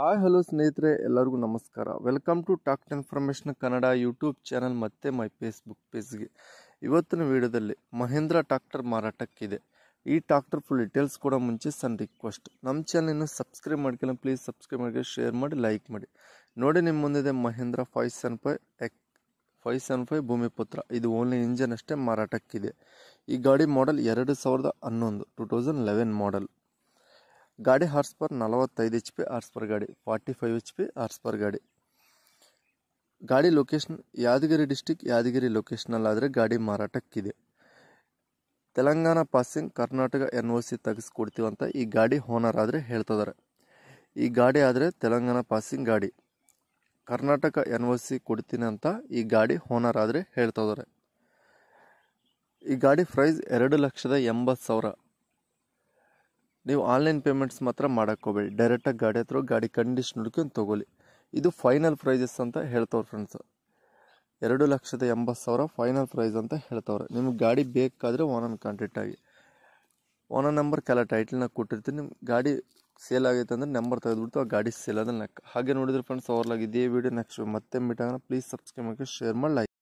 hi hello ಸ್ನೇಹಿತರೆ ಎಲ್ಲರಿಗೂ ನಮಸ್ಕಾರ welcome to talk information Kannada YouTube channel ಮತ್ತು ಮೈ ಫೇಸ್ಬುಕ್ ಪೇಜ್ಗೆ ಇವತ್ತಿನ ವಿಡಿಯೋದಲ್ಲಿ ಮಹೇಂದ್ರ ಟ್ರಾಕ್ಟರ್ ಮಾರಾಟಕ್ಕಿದೆ ಈ ಟ್ರಾಕ್ಟರ್ ಫುಲ್ ಡೀಟೇಲ್ಸ್ ಕೂಡ ಮುಂಚೆ ಸಣ್ಣ ರಿಕ್ವೆಸ್ಟ್ ನಮ್ಮ ಚಾನಲ್ನ ಸಬ್ಸ್ಕ್ರೈಬ್ ಮಾಡ್ಕೊಳ್ಳಿ ಪ್ಲೀಸ್ ಸಬ್ಸ್ಕ್ರೈಬ್ ಮಾಡಿ ಶೇರ್ ಮಾಡಿ ಲೈಕ್ ಮಾಡಿ ನೋಡಿ ನಿಮ್ಮ ಮುಂದಿದೆ ಮಹೇಂದ್ರ ಫೈವ್ ಸೆವೆನ್ ಫೈವ್ ಎಕ್ ಫೈವ್ ಸೆವೆನ್ ಫೈವ್ ಭೂಮಿಪುತ್ರ ಇದು ಓನ್ಲಿ ಇಂಜನ್ ಅಷ್ಟೇ ಮಾರಾಟಕ್ಕಿದೆ ಈ ಗಾಡಿ ಮಾಡೆಲ್ ಎರಡು ಸಾವಿರದ ಹನ್ನೊಂದು ಟು ತೌಸಂಡ್ ಲೆವೆನ್ ಮಾಡೆಲ್ ಗಾಡಿ ಹಾರ್ಸ್ ಪರ್ ನಲವತ್ತೈದು ಎಚ್ ಪಿ ಹಾರ್ಸ್ ಪರ್ ಗಾಡಿ forty five H P horse power ಗಾಡಿ ಗಾಡಿ ಲೊಕೇಶನ್ ಯಾದಗಿರಿ ಡಿಸ್ಟಿಕ್ ಯಾದಗಿರಿ ಲೊಕೇಶನಲ್ಲಾದರೆ ಗಾಡಿ ಮಾರಾಟಕ್ಕಿದೆ Telangana passing Karnataka N O C ತೆಗೆಸ್ಕೊಡ್ತೀವಂತ ಈ ಗಾಡಿ ಹೋನರ್ ಆದರೆ ಹೇಳ್ತಿದ್ದಾರೆ ಈ ಗಾಡಿ ಆದರೆ ತೆಲಂಗಾಣ ಪಾಸಿಂಗ್ ಗಾಡಿ ಕರ್ನಾಟಕ ಎನ್ ಒ ಸಿ ಕೊಡ್ತೀನಿ ಅಂತ ಈ ಗಾಡಿ ಓನರ್ ಆದರೆ ಹೇಳ್ತಿದ್ದಾರೆ ಈ ಗಾಡಿ ಪ್ರೈಸ್ ಎರಡು ಲಕ್ಷದ ಎಂಬತ್ತು ಸಾವಿರ ನೀವು ಆನ್ಲೈನ್ ಪೇಮೆಂಟ್ಸ್ ಮಾತ್ರ ಮಾಡೋಕ್ಕೋಬೇಡಿ ಡೈರೆಕ್ಟಾಗಿ ಗಾಡಿ ಹತ್ರ ಗಾಡಿ ಕಂಡೀಷನ್ ಹುಡ್ಕೊಂಡು ತೊಗೊಳ್ಳಿ ಇದು ಫೈನಲ್ ಪ್ರೈಸಸ್ ಅಂತ ಹೇಳ್ತವ್ರು ಫ್ರೆಂಡ್ಸ್ ಎರಡು ಲಕ್ಷದ ಎಂಬತ್ತು ಸಾವಿರ ಫೈನಲ್ ಪ್ರೈಸ್ ಅಂತ ಹೇಳ್ತವ್ರೆ ನಿಮ್ಗೆ ಗಾಡಿ ಬೇಕಾದರೆ ಓನನ್ ಕಾಂಟ್ಯಾಕ್ಟ್ ಆಗಿ ಓನರ್ ನಂಬರ್ ಕೆಲ ಟೈಟಲ್ನ ಕೊಟ್ಟಿರ್ತೀನಿ ನಿಮ್ಮ ಗಾಡಿ ಸೇಲ್ ಆಗೈತೆ ಅಂದರೆ ನಂಬರ್ ತೆಗೆದುಬಿಡ್ತು ಆ ಗಾಡಿ ಸೇಲ್ ಆದ್ರೆ ಲೆಕ್ಕ ಹಾಗೆ ನೋಡಿದ್ರೆ ಫ್ರೆಂಡ್ಸ್ ಅವ್ರಲಾಗಿ ಇದೇ ವಿಡಿಯೋ ನೆಕ್ಸ್ಟ್ ಮತ್ತೆ ಮೀಟ್ ಆಗೋಣ ಪ್ಲೀಸ್ ಸಬ್ಸ್ಕ್ರೈಬ್ ಮಾಡಿ ಶೇರ್ ಮಾಡಿ ಲೈಕ್